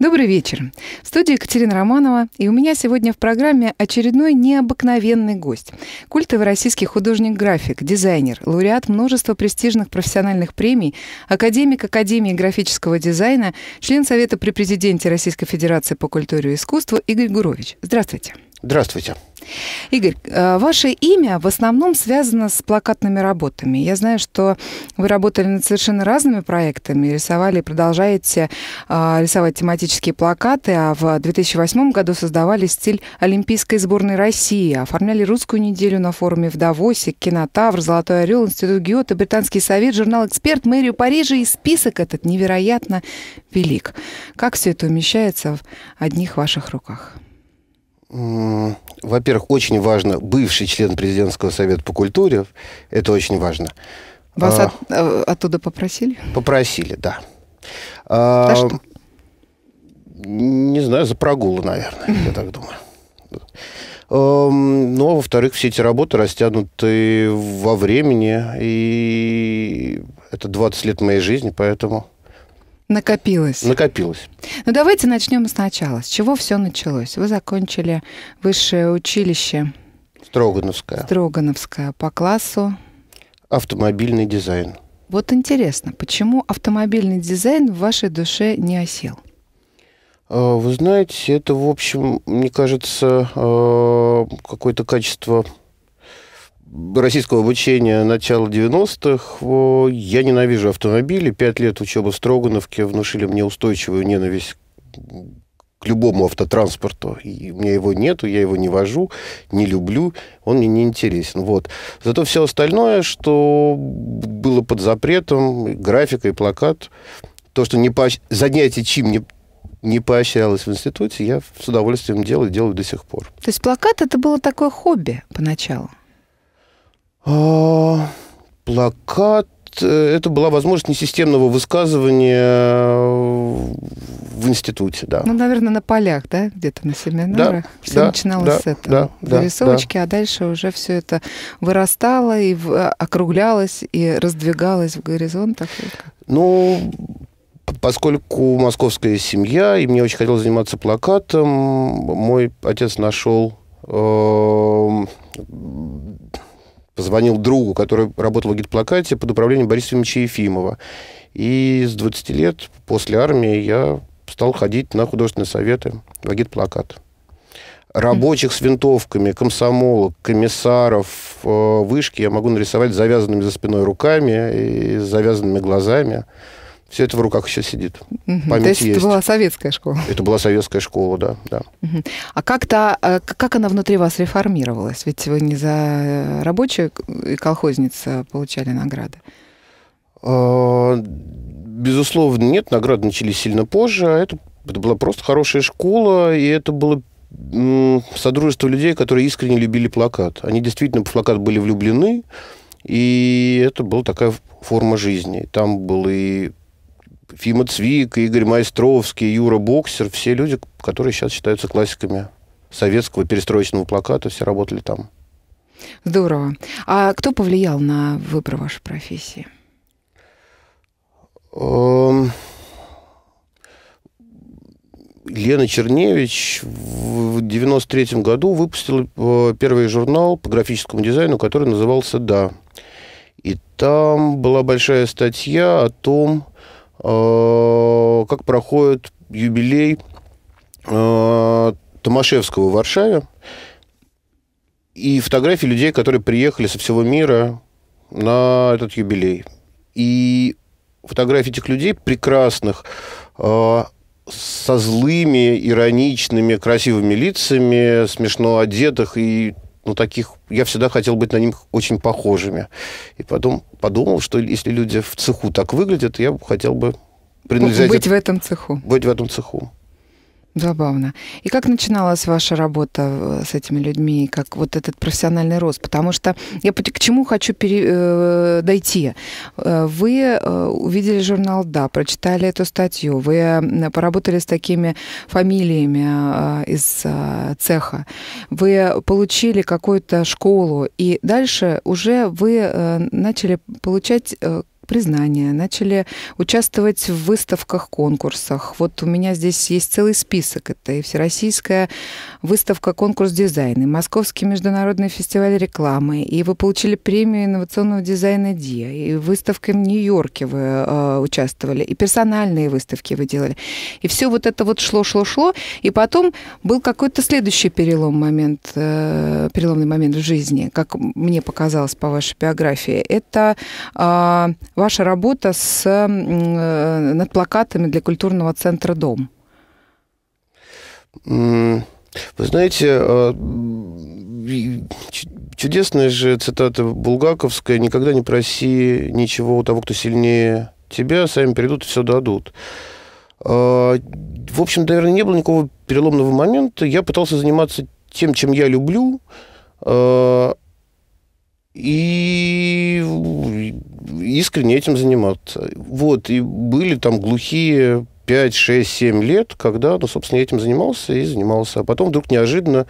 Добрый вечер. В студии Екатерина Романова, и у меня сегодня в программе очередной необыкновенный гость. Культовый российский художник-график, дизайнер, лауреат множества престижных профессиональных премий, академик Академии графического дизайна, член Совета при президенте Российской Федерации по культуре и искусству Игорь Гурович. Здравствуйте. Здравствуйте. Игорь, э, ваше имя в основном связано с плакатными работами. Я знаю, что вы работали над совершенно разными проектами, рисовали и продолжаете э, рисовать тематические плакаты, а в 2008 году создавали стиль Олимпийской сборной России, оформляли «Русскую неделю» на форуме в Давосе, «Кинотавр», «Золотой орел», «Институт Гиота», «Британский совет», журнал «Эксперт», «Мэрию Парижа» и список этот невероятно велик. Как все это умещается в одних ваших руках? во-первых, очень важно, бывший член президентского совета по культуре, это очень важно. Вас а, от, э, оттуда попросили? Попросили, да. За а, что? Не знаю, за прогулы, наверное, я так думаю. Эм, ну, а во-вторых, все эти работы растянуты во времени, и это 20 лет моей жизни, поэтому... Накопилось. Накопилось. Ну давайте начнем сначала. С чего все началось? Вы закончили высшее училище. Строгановское. Строгановское. По классу? Автомобильный дизайн. Вот интересно, почему автомобильный дизайн в вашей душе не осел? А, вы знаете, это, в общем, мне кажется, а, какое-то качество российского обучения начала 90-х. Я ненавижу автомобили. Пять лет учебы в Строгановке внушили мне устойчивую ненависть к любому автотранспорту. И у меня его нету, я его не вожу, не люблю, он мне не интересен. Вот. Зато все остальное, что было под запретом, графика и плакат, то, что не поощ... занятие чем не не поощрялась в институте, я с удовольствием делаю, делаю до сих пор. То есть плакат это было такое хобби поначалу? А, плакат э, это была возможность несистемного высказывания в институте, да. Ну, наверное, на полях, да, где-то на семинарах. Да, все да, начиналось да, с этого. Да, да, рисовочки, да. а дальше уже все это вырастало и э, округлялось, и раздвигалось в горизонтах. Ну, поскольку московская семья, и мне очень хотелось заниматься плакатом, мой отец нашел э эм, позвонил другу, который работал в гид под управлением Бориса Ильича Ефимова. И с 20 лет после армии я стал ходить на художественные советы в агитплакат. Рабочих с винтовками, комсомолок, комиссаров, э, вышки я могу нарисовать завязанными за спиной руками и завязанными глазами все это в руках еще сидит. Угу. Память То есть, есть это была советская школа? Это была советская школа, да. да. Угу. А как-то, э, как она внутри вас реформировалась? Ведь вы не за э, рабочую и колхозница получали награды. А, безусловно, нет. Награды начались сильно позже. А это, это была просто хорошая школа, и это было содружество людей, которые искренне любили плакат. Они действительно по плакат были влюблены, и это была такая форма жизни. Там был и Фима Цвик, Игорь Майстровский, Юра Боксер, все люди, которые сейчас считаются классиками советского перестроечного плаката, все работали там. Здорово. А кто повлиял на выбор вашей профессии? Эм, Лена Черневич в 93 году выпустила э, первый журнал по графическому дизайну, который назывался «Да». И там была большая статья о том, Э, как проходит юбилей э, Томашевского в Варшаве. И фотографии людей, которые приехали со всего мира на этот юбилей. И фотографии этих людей прекрасных, э, со злыми, ироничными, красивыми лицами, смешно одетых и ну, таких, я всегда хотел быть на них очень похожими. И потом подумал, что если люди в цеху так выглядят, я хотел бы принадлежать... Быть в этом цеху. Быть в этом цеху. Забавно. И как начиналась ваша работа э, с этими людьми, как вот этот профессиональный рост? Потому что я к чему хочу пере, э, дойти. Э, вы э, увидели журнал «Да», прочитали эту статью, вы поработали с такими фамилиями э, из э, цеха, вы получили какую-то школу, и дальше уже вы э, начали получать э, признания, начали участвовать в выставках, конкурсах. Вот у меня здесь есть целый список. Это и Всероссийская выставка «Конкурс дизайна», и Московский международный фестиваль рекламы, и вы получили премию инновационного дизайна ДИА, и выставка в Нью-Йорке вы э, участвовали, и персональные выставки вы делали. И все вот это вот шло-шло-шло, и потом был какой-то следующий перелом момент, э, переломный момент в жизни, как мне показалось по вашей биографии. Это э, ваша работа с, э, над плакатами для культурного центра «Дом»? Вы знаете, а, чудесная же цитата Булгаковская «Никогда не проси ничего у того, кто сильнее тебя, сами придут и все дадут». А, в общем, наверное, не было никакого переломного момента. Я пытался заниматься тем, чем я люблю, а, и искренне этим заниматься. Вот, и были там глухие 5, 6, 7 лет, когда, ну, собственно, я этим занимался и занимался. А потом вдруг неожиданно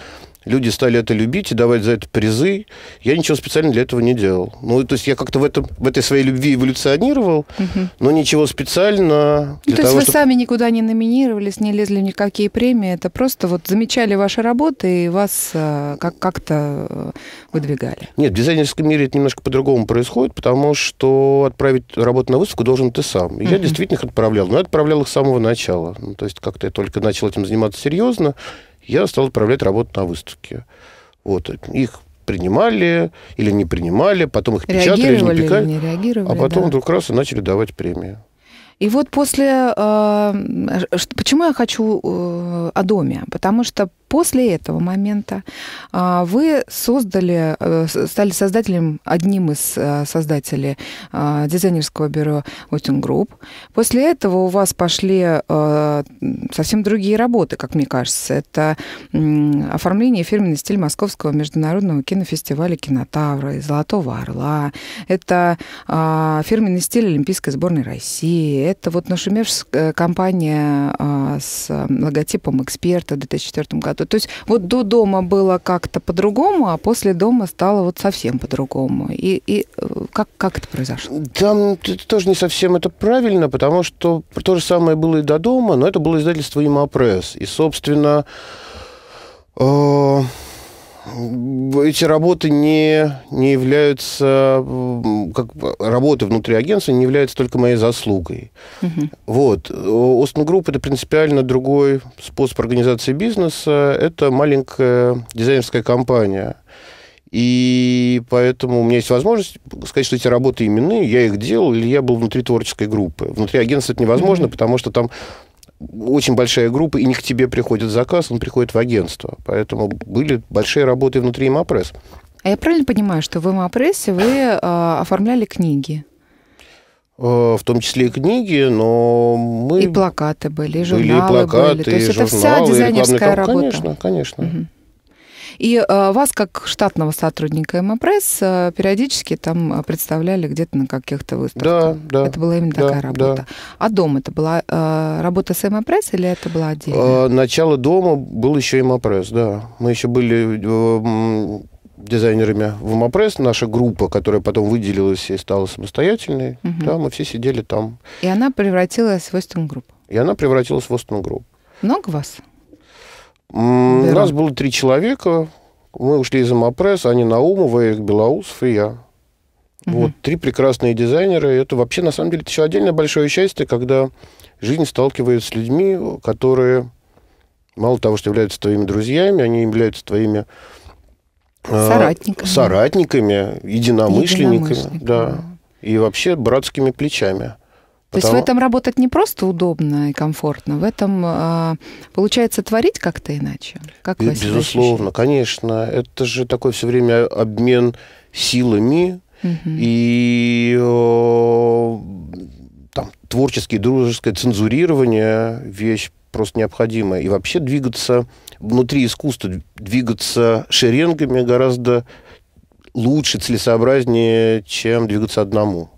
люди стали это любить и давать за это призы. Я ничего специально для этого не делал. Ну, то есть я как-то в, этом, в этой своей любви эволюционировал, угу. но ничего специально. Ну, то того, есть вы чтобы... сами никуда не номинировались, не лезли в никакие премии. Это просто вот замечали ваши работы и вас э, как- как-то э, выдвигали. Нет, в дизайнерском мире это немножко по-другому происходит, потому что отправить работу на выставку должен ты сам. И угу. я действительно их отправлял. Но я отправлял их с самого начала. Ну, то есть как-то я только начал этим заниматься серьезно я стал отправлять работу на выставке. Вот. Их принимали или не принимали, потом их печатали или не пекали, не реагировали, а потом да. вдруг раз и начали давать премии. И вот после... Э, почему я хочу э, о доме? Потому что После этого момента а, вы создали, э, стали создателем, одним из э, создателей а, дизайнерского бюро Ocean Group. После этого у вас пошли э, совсем другие работы, как мне кажется. Это оформление фирменный стиль Московского международного кинофестиваля «Кинотавра» и «Золотого орла». Это а, фирменный стиль Олимпийской сборной России. Это вот нашумевшая компания с логотипом «Эксперта» в 2004 году работают. То есть вот до дома было как-то по-другому, а после дома стало вот совсем по-другому. И, и э, как, как это произошло? Ну, Там это тоже не совсем это правильно, потому что то же самое было и до дома, но это было издательство «Има И, собственно, э эти работы не, не являются, как работы внутри агентства не являются только моей заслугой. Угу. Вот. Остен Групп – это принципиально другой способ организации бизнеса. Это маленькая дизайнерская компания. И поэтому у меня есть возможность сказать, что эти работы именные, я их делал, или я был внутри творческой группы. Внутри агентства это невозможно, mm потому что там очень большая группа, и не к тебе приходит заказ, он приходит в агентство. Поэтому были большие работы внутри МАПРЕС. А я правильно понимаю, что в МАПРЕСе вы э, оформляли книги? Э, в том числе и книги, но мы... И плакаты были, и журналы были. И плакаты, были. То есть и это журналы, вся дизайнерская работа? Конечно, конечно. Угу. И э, вас, как штатного сотрудника МПресс, э, периодически там э, представляли где-то на каких-то выставках. Да, да. Это была именно да, такая работа. Да. А дом это была работа с МПресс или это была отдельная? Начало дома был еще МПресс, да. Мы еще были дизайнерами в Мапресс, наша группа, которая потом выделилась и стала самостоятельной, угу. да, мы все сидели там. И она превратилась в Остин Групп. И она превратилась в Остин Групп. Много вас? У Нас было три человека. Мы ушли из Амапресс, они Наумова, Эрик Белоусов и я. Угу. Вот три прекрасные дизайнеры. Это вообще, на самом деле, еще отдельное большое счастье, когда жизнь сталкивается с людьми, которые мало того, что являются твоими друзьями, они являются твоими а, соратниками, э, соратниками единомышленниками, единомышленниками. Да, и вообще братскими плечами. Потому... То есть в этом работать не просто удобно и комфортно, в этом э, получается творить как-то иначе. Как Б- безусловно, конечно. Это же такой все время обмен силами угу. и там, творческое, дружеское цензурирование вещь просто необходимая. И вообще двигаться внутри искусства, двигаться шеренгами гораздо лучше, целесообразнее, чем двигаться одному.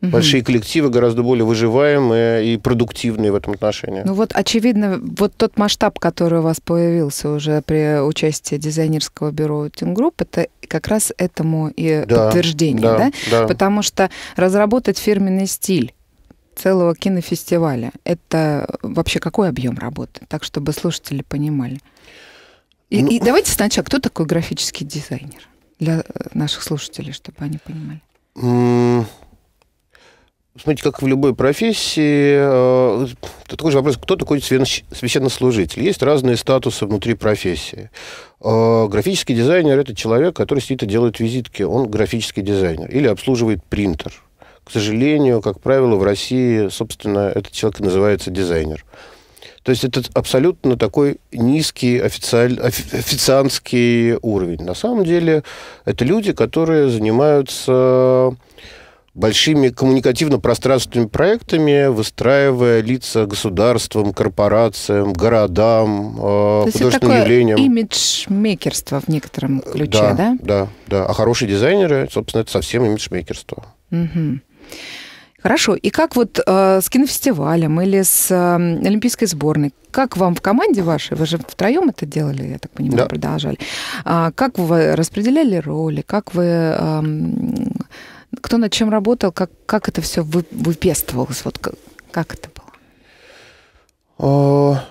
Угу. Большие коллективы гораздо более выживаемые и продуктивные в этом отношении. Ну вот, очевидно, вот тот масштаб, который у вас появился уже при участии дизайнерского бюро Team Group, это как раз этому и да, подтверждение, да, да? да? Потому что разработать фирменный стиль целого кинофестиваля, это вообще какой объем работы? Так, чтобы слушатели понимали. И, ну... и давайте сначала, кто такой графический дизайнер для э, наших слушателей, чтобы они понимали? Смотрите, как в любой профессии, э, такой же вопрос, кто такой священнослужитель? Есть разные статусы внутри профессии. Э, графический дизайнер – это человек, который сидит и делает визитки. Он графический дизайнер или обслуживает принтер. К сожалению, как правило, в России, собственно, этот человек называется дизайнер. То есть это абсолютно такой низкий официаль... официантский уровень. На самом деле это люди, которые занимаются большими коммуникативно-пространственными проектами, выстраивая лица государствам, корпорациям, городам, э, То художественным это такое явлениям. мейкерство в некотором ключе, да? Да, да. да. А хорошие дизайнеры, собственно, это совсем имиджмейкерство. Угу. Хорошо. И как вот э, с кинофестивалем или с э, Олимпийской сборной? Как вам в команде вашей, вы же втроем это делали, я так понимаю, да. продолжали. А, как вы распределяли роли? Как вы... Э, кто над чем работал, как, как это все вы, выпествовалось? Вот как, как это было? А,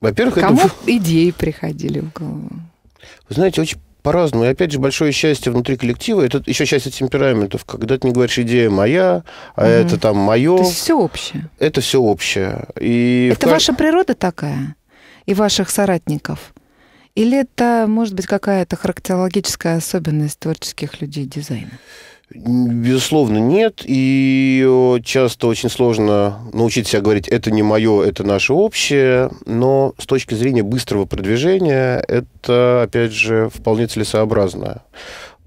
во-первых, Кому это... идеи приходили в голову? Вы знаете, очень по-разному. И опять же, большое счастье внутри коллектива. Это еще счастье темпераментов. Когда ты не говоришь, идея моя, а угу. это там мое. Это все общее. Это все общее. И это в... ваша природа такая? И ваших соратников? Или это, может быть, какая-то характерологическая особенность творческих людей дизайна? Безусловно, нет. И часто очень сложно научить себя говорить, это не мое, это наше общее. Но с точки зрения быстрого продвижения, это, опять же, вполне целесообразно.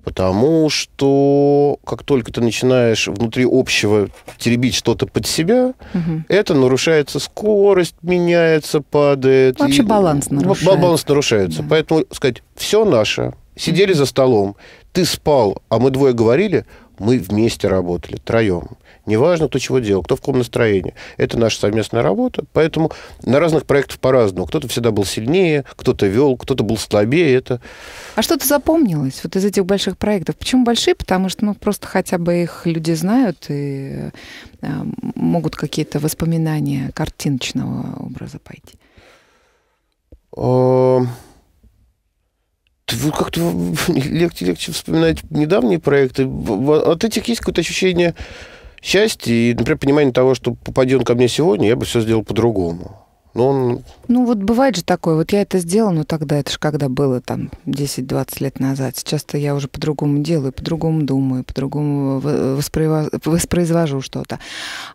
Потому что как только ты начинаешь внутри общего теребить что-то под себя, угу. это нарушается скорость, меняется, падает. Вообще и... баланс нарушается. Баланс нарушается. Да. Поэтому сказать, все наше. Сидели угу. за столом, ты спал, а мы двое говорили, мы вместе работали, троем. Неважно, кто чего делал, кто в каком настроении. Это наша совместная работа. Поэтому на разных проектах по-разному. Кто-то всегда был сильнее, кто-то вел, кто-то был слабее. Это... А что-то запомнилось вот из этих больших проектов? Почему большие? Потому что ну, просто хотя бы их люди знают и э, могут какие-то воспоминания картиночного образа пойти. Вы как-то легче-легче вспоминать недавние проекты. От этих есть какое-то ощущение счастье и, например, понимание того, что попади он ко мне сегодня, я бы все сделал по-другому. Но ну, он... Ну вот бывает же такое, вот я это сделал, но ну, тогда это же когда было там 10-20 лет назад. Сейчас-то я уже по-другому делаю, по-другому думаю, по-другому воспроиз... воспроизвожу что-то.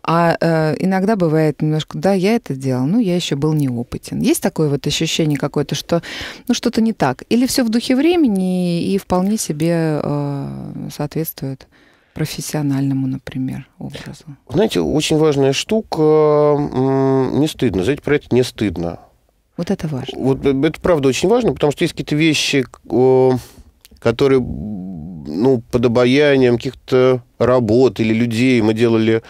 А э, иногда бывает немножко, да, я это делал, но я еще был неопытен. Есть такое вот ощущение какое-то, что ну что-то не так. Или все в духе времени и вполне себе э, соответствует профессиональному, например, образу? Знаете, очень важная штука. Не стыдно. знаете, про это не стыдно. Вот это важно. Вот э, это правда очень важно, потому что есть какие-то вещи, которые ну, под обаянием каких-то работ или людей мы делали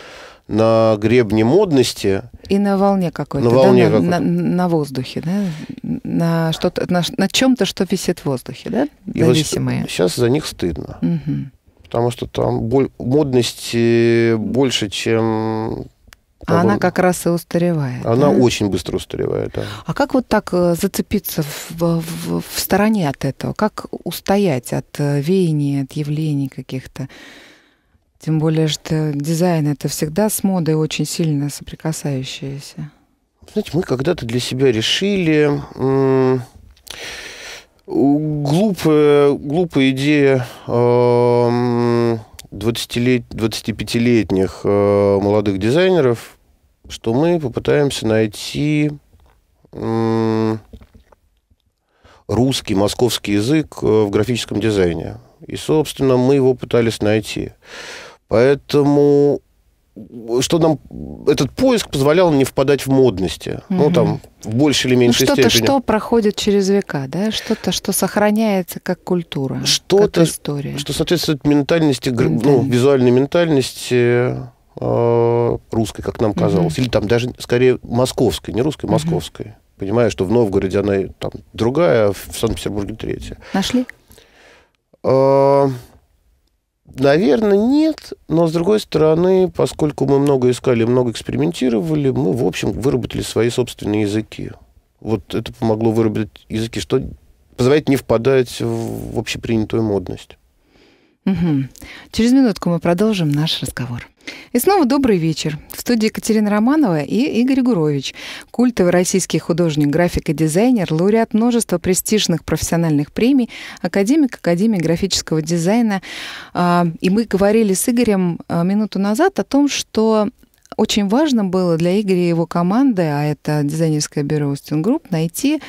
на гребне модности. И на волне какой-то, на, волне на, какой на, на воздухе, да? На, что-то, на, на чем-то, что висит в воздухе, да? Зависимые. И вот сейчас за них стыдно. Угу потому что там модность э, больше, чем а она как раз и устаревает. Она да? очень быстро устаревает, да. А как вот так э, зацепиться в, в, в стороне от этого? Как устоять от э, веяний, от явлений каких-то? Тем более, что дизайн это всегда с модой очень сильно соприкасающееся. Знаете, мы когда-то для себя решили Глупая, глупая идея 20-лет, эм, 25-летних э, молодых дизайнеров, что мы попытаемся найти русский, московский язык э, в графическом дизайне. И, собственно, мы его пытались найти. Поэтому что нам этот поиск позволял не впадать в модности. mm Ну, там, в большей или меньшей ну, что-то, степени. Что-то, что проходит через века, да? Что-то, что сохраняется как культура, что как история. Что соответствует ментальности, mm ну, визуальной ментальности э, русской, как нам казалось. mm Или там даже, скорее, московской, не русской, московской. Mm-hmm. что в Новгороде она там другая, а в Санкт-Петербурге третья. Нашли? Э, Наверное, нет, но с другой стороны, поскольку мы много искали, много экспериментировали, мы, в общем, выработали свои собственные языки. Вот это помогло выработать языки, что позволяет не впадать в общепринятую модность. Угу. Через минутку мы продолжим наш разговор. И снова добрый вечер. В студии Екатерина Романова и Игорь Гурович, культовый российский художник, график и дизайнер, лауреат множества престижных профессиональных премий, академик Академии графического дизайна. А, и мы говорили с Игорем а, минуту назад о том, что очень важно было для Игоря и его команды, а это дизайнерское бюро Устингрупп, найти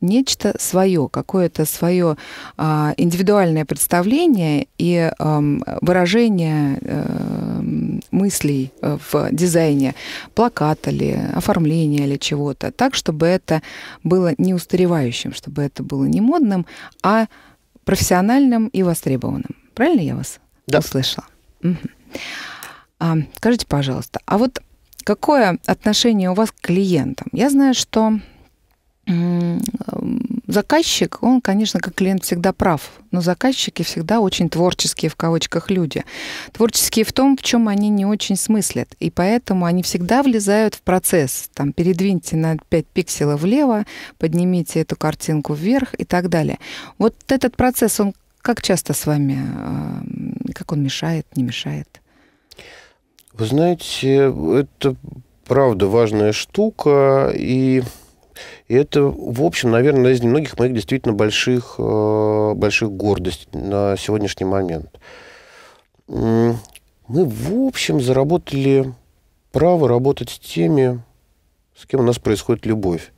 нечто свое, какое-то свое а, индивидуальное представление и а, выражение а, мыслей э, в дизайне плаката ли, оформления или чего-то, так, чтобы это было не устаревающим, чтобы это было не модным, а профессиональным и востребованным. Правильно я вас да. услышала? Угу. А, скажите, пожалуйста, а вот какое отношение у вас к клиентам? Я знаю, что Э, заказчик, он, конечно, как клиент всегда прав, но заказчики всегда очень творческие, в кавычках, люди. Творческие в том, в чем они не очень смыслят, и поэтому они всегда влезают в процесс. Там, передвиньте на 5 пикселов влево, поднимите эту картинку вверх и так далее. Вот этот процесс, он как часто с вами, э, как он мешает, не мешает? Вы знаете, это правда важная штука, и и это, в общем, наверное, из немногих моих действительно больших, э, больших гордостей на сегодняшний момент. Мы, в общем, заработали право работать с теми, с кем у нас происходит любовь.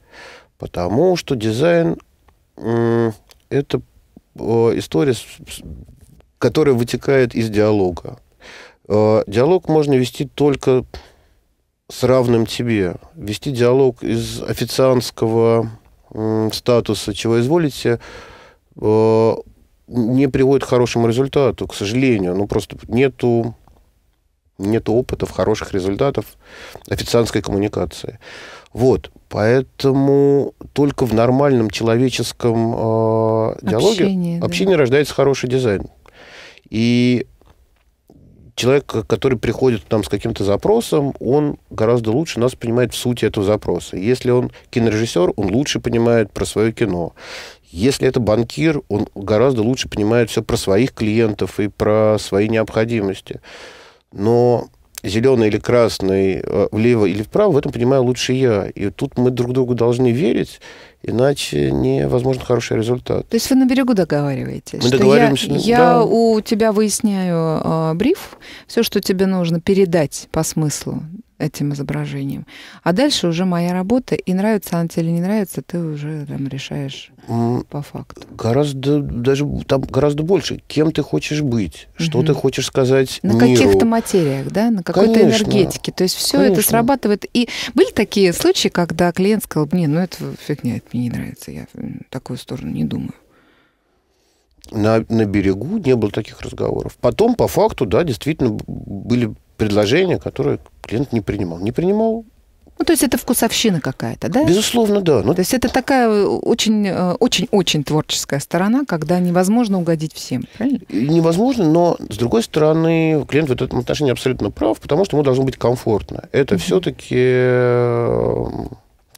Потому что дизайн – это э, история, которая вытекает из диалога. Э, диалог можно вести только с равным тебе, вести диалог из официантского статуса, чего изволите, э, не приводит к хорошему результату, к сожалению. Ну, просто нету, нету опытов, хороших результатов официантской коммуникации. Вот, поэтому только в нормальном человеческом э, диалоге общение, да. рождается хороший дизайн. И человек, который приходит к нам с каким-то запросом, он гораздо лучше нас понимает в сути этого запроса. Если он кинорежиссер, он лучше понимает про свое кино. Если это банкир, он гораздо лучше понимает все про своих клиентов и про свои необходимости. Но зеленый или красный, э, влево или вправо, в этом понимаю лучше я. И тут мы друг другу должны верить, иначе невозможно хороший результат. То есть вы на берегу договариваетесь? Мы договариваемся. Я, я да. у тебя выясняю э, бриф, все, что тебе нужно передать по смыслу, этим изображением. А дальше уже моя работа, и нравится она тебе или не нравится, ты уже там решаешь mm. по факту. Гораздо, даже там гораздо больше. Кем ты хочешь быть? Mm-hmm. Что ты хочешь сказать На каких-то материях, да? На какой-то энергетике. То есть все Конечно. это срабатывает. И были такие случаи, когда клиент сказал, не, ну это фигня, это мне не нравится, я такую сторону не думаю на, на берегу не было таких разговоров. Потом, по факту, да, действительно были предложение, которое клиент не принимал. Не принимал, ну, то есть это вкусовщина какая-то, да? Безусловно, да. Но... Ну, то есть это такая э, очень-очень-очень э, творческая сторона, когда невозможно угодить всем, правильно? Невозможно, но, с другой стороны, клиент в этом отношении абсолютно прав, потому что ему должно быть комфортно. Это mm-hmm. все-таки...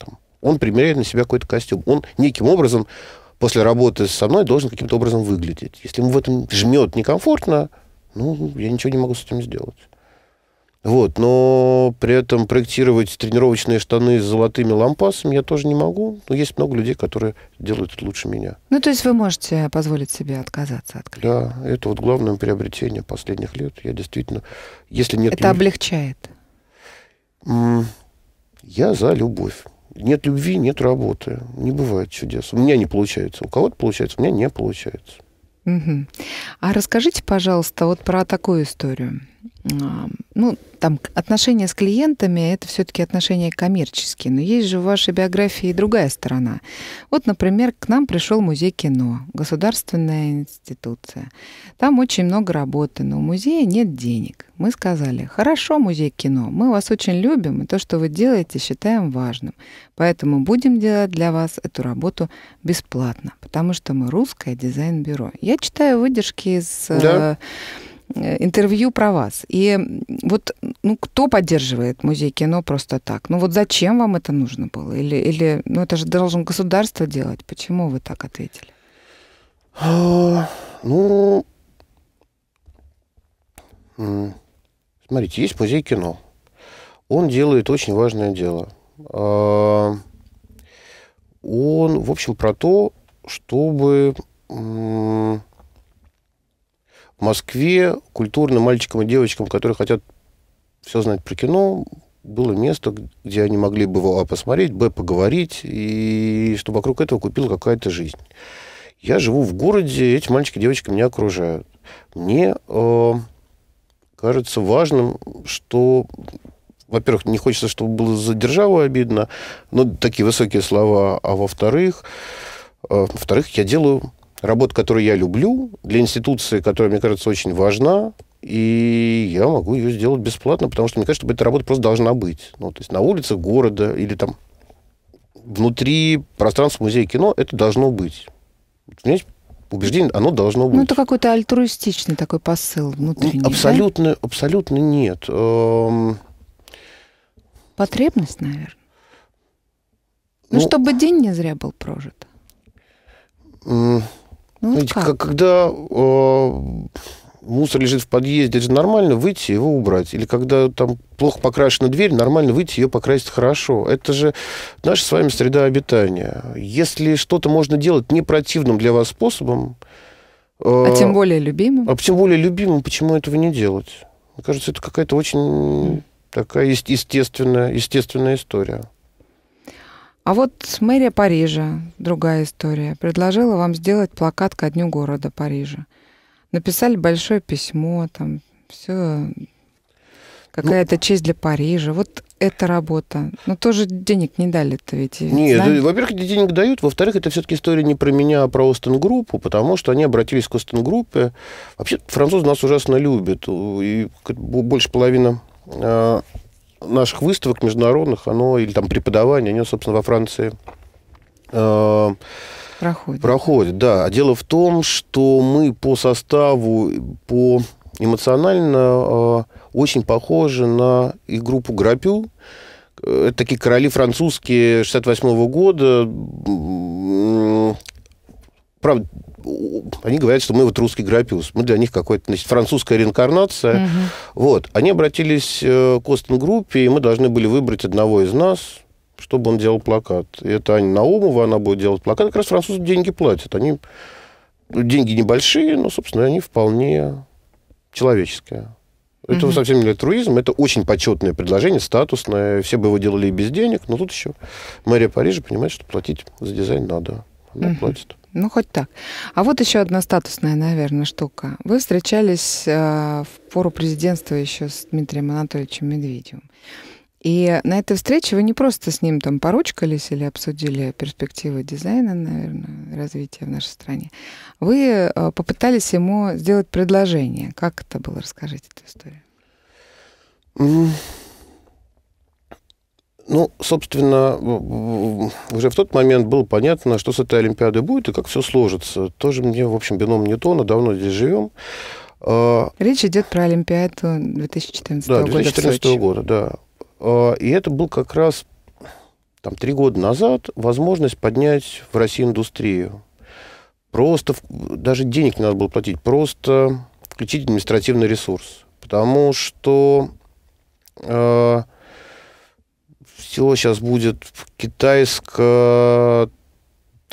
Там, он примеряет на себя какой-то костюм. Он неким образом после работы со мной должен каким-то образом выглядеть. Если ему в этом жмет некомфортно, ну, я ничего не могу с этим сделать. Вот, но при этом проектировать тренировочные штаны с золотыми лампасами я тоже не могу. Но есть много людей, которые делают это лучше меня. Ну, то есть вы можете позволить себе отказаться от клея? Да, это вот главное приобретение последних лет. Я действительно, если нет... Это любви... облегчает? Я за любовь. Нет любви, нет работы. Не бывает чудес. У меня не получается. У кого-то получается, у меня не получается. Угу. А расскажите, пожалуйста, вот про такую историю. А, ну, там отношения с клиентами это все-таки отношения коммерческие, но есть же в вашей биографии и другая сторона. Вот, например, к нам пришел музей кино, государственная институция. Там очень много работы, но у музея нет денег. Мы сказали, хорошо, музей кино, мы вас очень любим, и то, что вы делаете, считаем важным. Поэтому будем делать для вас эту работу бесплатно, потому что мы русское дизайн-бюро. Я читаю выдержки из... Э, да Э, интервью про вас. И вот ну, кто поддерживает музей кино просто так? Ну вот зачем вам это нужно было? Или, или ну это же должно государство делать. Почему вы так ответили? А, ну, смотрите, есть музей кино. Он делает очень важное дело. А, он, в общем, про то, чтобы Москве культурным мальчикам и девочкам, которые хотят все знать про кино, было место, где они могли бы А посмотреть, Б поговорить, и чтобы вокруг этого купила какая-то жизнь. Я живу в городе, эти мальчики и девочки меня окружают. Мне э, кажется важным, что, во-первых, не хочется, чтобы было за державу обидно, но такие высокие слова, а во-вторых, э, во-вторых, я делаю работа, которую я люблю, для институции, которая, мне кажется, очень важна, и я могу ее сделать бесплатно, потому что мне кажется, что эта работа просто должна быть. Ну, то есть на улице города или там внутри пространства музея кино это должно быть. У меня есть убеждение, оно должно ну, быть. Ну, это какой-то альтруистичный такой посыл внутренний. Абсолютно, да? абсолютно нет. Эм, Потребность, наверное. Ну, ну чтобы день не зря был прожит. Ну, Знаете, как? Когда э, мусор лежит в подъезде, это же нормально выйти его убрать. Или когда там плохо покрашена дверь, нормально выйти ее покрасить хорошо. Это же наша с вами среда обитания. Если что-то можно делать не противным для вас способом... Э, а тем более любимым. А тем более любимым, почему этого не делать? Мне кажется, это какая-то очень такая естественная, естественная история. А вот мэрия Парижа, другая история, предложила вам сделать плакат ко дню города Парижа. Написали большое письмо, там все какая-то ну, честь для Парижа. Вот эта работа. Но тоже денег не дали-то ведь. Нет, да? во-первых, денег дают. Во-вторых, это все-таки история не про меня, а про Остенгруппу, потому что они обратились к Остенгруппе. Вообще, французы нас ужасно любят. И больше половины а, наших выставок международных, оно, или там преподавание, оно, собственно, во Франции э, проходит. проходит, да. А дело в том, что мы по составу, по эмоционально э, очень похожи на и группу «Грапю», э, это такие короли французские 68 -го года, правда, они говорят, что мы вот русский грапиус, мы для них какой-то, значит, французская реинкарнация. Угу. Вот, они обратились э, к Остенгруппе, и мы должны были выбрать одного из нас, чтобы он делал плакат. И это Аня Наумова, она будет делать плакат. Как раз французы деньги платят. Они ну, деньги небольшие, но, собственно, они вполне человеческие. Это угу. совсем не альтруизм, это очень почетное предложение, статусное. Все бы его делали и без денег, но тут еще мэрия Парижа понимает, что платить за дизайн надо. Она угу. платит. Ну, хоть так. А вот еще одна статусная, наверное, штука. Вы встречались э, в пору президентства еще с Дмитрием Анатольевичем Медведевым. И на этой встрече вы не просто с ним там поручкались или обсудили перспективы дизайна, наверное, развития в нашей стране. Вы э, попытались ему сделать предложение. Как это было? Расскажите эту историю. Ну, собственно, уже в тот момент было понятно, что с этой Олимпиадой будет и как все сложится. Тоже мне, в общем, бином не Ньютона, давно здесь живем. А, Речь идет про Олимпиаду 2014 года. да, 2014 года, да. И это был как раз там три года назад возможность поднять в России индустрию. Просто даже денег не надо было платить, просто включить административный ресурс. Потому что а, все сейчас будет китайско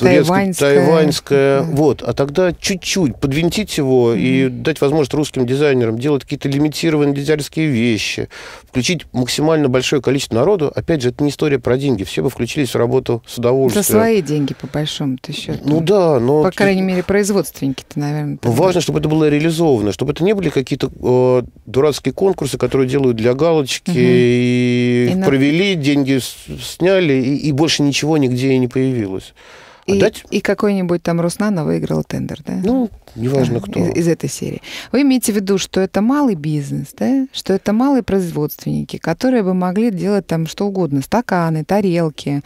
тайваньская тайваньское да. Вот. А тогда чуть-чуть подвинтить его mm-hmm. и дать возможность русским дизайнерам делать какие-то лимитированные дизайнерские вещи, включить максимально большое количество народу. Опять же, это не история про деньги. Все бы включились в работу с удовольствием. За свои деньги, по большому-то счету. Ну да, но... По крайней мере, производственники-то, наверное... Ну, важно, чтобы это было реализовано, чтобы это не были какие-то э, дурацкие конкурсы, которые делают для галочки, угу. и, и провели, деньги сняли, и, и больше ничего нигде и не появилось. И, и какой-нибудь там Роснана выиграл тендер, да? Ну, неважно да, кто. Из, из этой серии. Вы имеете в виду, что это малый бизнес, да? Что это малые производственники, которые бы могли делать там что угодно. Стаканы, тарелки,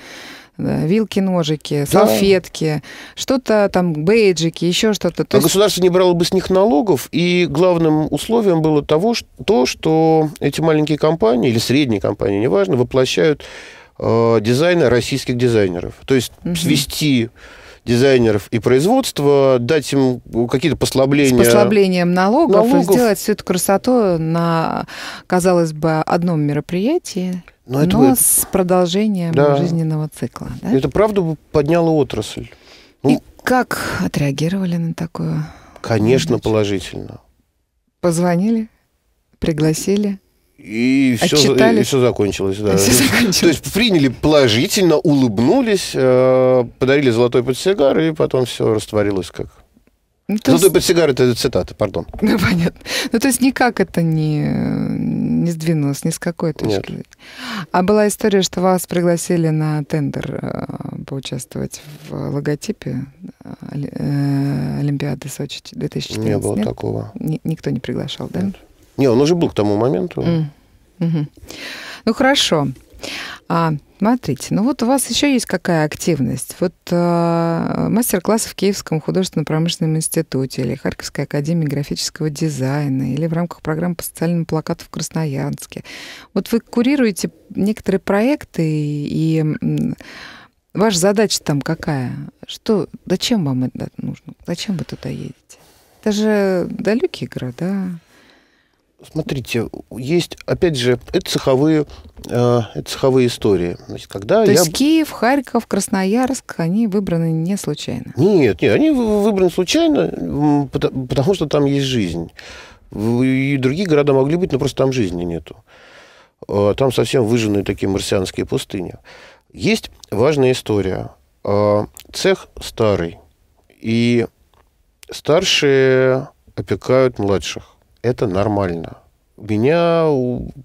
да, вилки, ножики, салфетки, да. что-то там, бейджики, еще что-то. То а есть... государство не брало бы с них налогов, и главным условием было того, что, то, что эти маленькие компании или средние компании, неважно, воплощают э, дизайна российских дизайнеров. То есть угу. свести дизайнеров и производства, дать им какие-то послабления. С послаблением налогов, налогов. и сделать всю эту красоту на, казалось бы, одном мероприятии. Но, это но будет... с продолжением да. жизненного цикла. Да? Это правда подняло отрасль. Ну, и как отреагировали на такое? Конечно, задачу? положительно. Позвонили, пригласили. И все, и все закончилось. Да. Все закончилось. То есть приняли положительно, улыбнулись, э, подарили золотой подсигар, и потом все растворилось как ну, Золотой есть... портсигар это цитата, пардон. Ну, понятно. Ну, то есть никак это не, не сдвинулось ни с какой точки. Нет. А была история, что вас пригласили на тендер э, поучаствовать в логотипе э, Олимпиады Сочи 2014. Не было нет? такого. Ни, никто не приглашал, да? Не, он уже был к тому моменту. Mm. Mm-hmm. Ну хорошо. А, смотрите, ну вот у вас еще есть какая активность? Вот а, мастер-классы в Киевском художественно-промышленном институте или Харьковской академии графического дизайна или в рамках программы по социальному плакату в Красноярске. Вот вы курируете некоторые проекты и, и ваша задача там какая? Что, зачем вам это нужно? Зачем вы туда едете? Это же далекие города смотрите, есть, опять же, это цеховые, э, это цеховые истории. Значит, когда То я... есть Киев, Харьков, Красноярск, они выбраны не случайно? Нет, нет, они выбраны случайно, потому, потому что там есть жизнь. И другие города могли быть, но просто там жизни нету. Э, там совсем выжженные такие марсианские пустыни. Есть важная история. Э, цех старый, и старшие опекают младших это нормально. Меня,